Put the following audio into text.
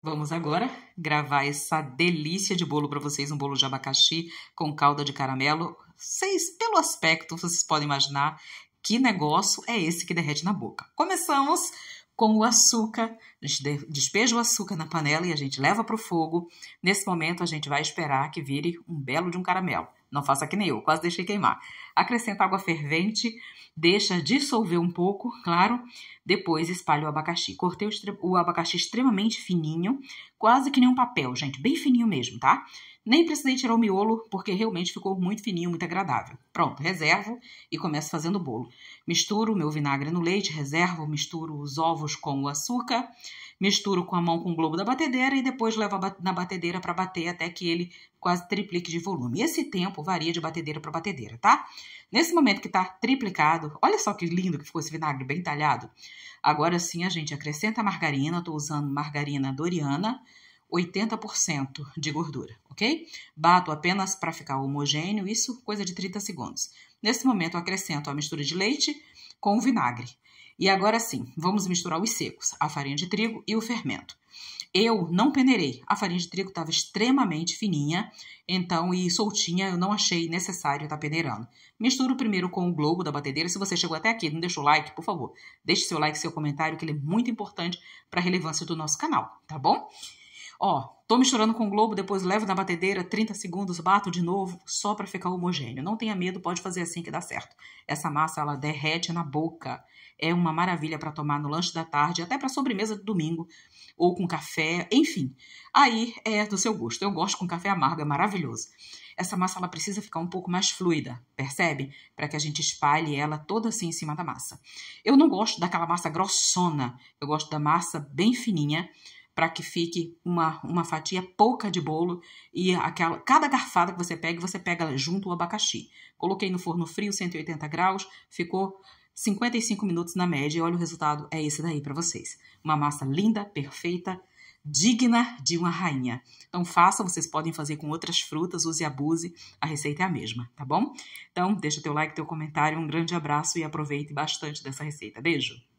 Vamos agora gravar essa delícia de bolo para vocês, um bolo de abacaxi com calda de caramelo. Vocês, pelo aspecto, vocês podem imaginar que negócio é esse que derrete na boca. Começamos com o açúcar, a gente despeja o açúcar na panela e a gente leva para o fogo. Nesse momento, a gente vai esperar que vire um belo de um caramelo. Não faça que nem eu, quase deixei queimar. Acrescenta água fervente, deixa dissolver um pouco, claro. Depois espalha o abacaxi. Cortei o, o, abacaxi extremamente fininho, quase que nem um papel, gente, bem fininho mesmo, tá? Nem precisei tirar o miolo, porque realmente ficou muito fininho, muito agradável. Pronto, reservo e começo fazendo o bolo. Misturo o meu vinagre no leite, reservo, misturo os ovos com o açúcar misturo com a mão com o globo da batedeira e depois levo na batedeira para bater até que ele quase triplique de volume. Esse tempo varia de batedeira para batedeira, tá? Nesse momento que está triplicado, olha só que lindo que ficou esse vinagre bem talhado. Agora sim, a gente acrescenta a margarina, estou usando margarina Doriana, 80% de gordura, ok? Bato apenas para ficar homogêneo, isso coisa de 30 segundos. Nesse momento, acrescento a mistura de leite com o vinagre. E agora sim, vamos misturar os secos, a farinha de trigo e o fermento. Eu não peneirei, a farinha de trigo estava extremamente fininha, então e soltinha, eu não achei necessário estar tá peneirando. Misturo primeiro com o globo da batedeira. Se você chegou até aqui, não deixou o like, por favor, deixe seu like, seu comentário, que ele é muito importante para a relevância do nosso canal, tá bom? Ó, Tô misturando com o globo, depois levo na batedeira 30 segundos, bato de novo, só para ficar homogêneo. Não tenha medo, pode fazer assim que dá certo. Essa massa ela derrete na boca. É uma maravilha para tomar no lanche da tarde, até para sobremesa do domingo, ou com café, enfim. Aí é do seu gosto. Eu gosto com café amargo, é maravilhoso. Essa massa ela precisa ficar um pouco mais fluida, percebe? Para que a gente espalhe ela toda assim em cima da massa. Eu não gosto daquela massa grossona, eu gosto da massa bem fininha para que fique uma, uma fatia pouca de bolo e aquela cada garfada que você pega, você pega junto o abacaxi. Coloquei no forno frio, 180 graus, ficou 55 minutos na média e olha o resultado, é esse daí para vocês. Uma massa linda, perfeita, digna de uma rainha. Então faça, vocês podem fazer com outras frutas, use e abuse, a receita é a mesma, tá bom? Então deixa teu like, teu comentário, um grande abraço e aproveite bastante dessa receita. Beijo!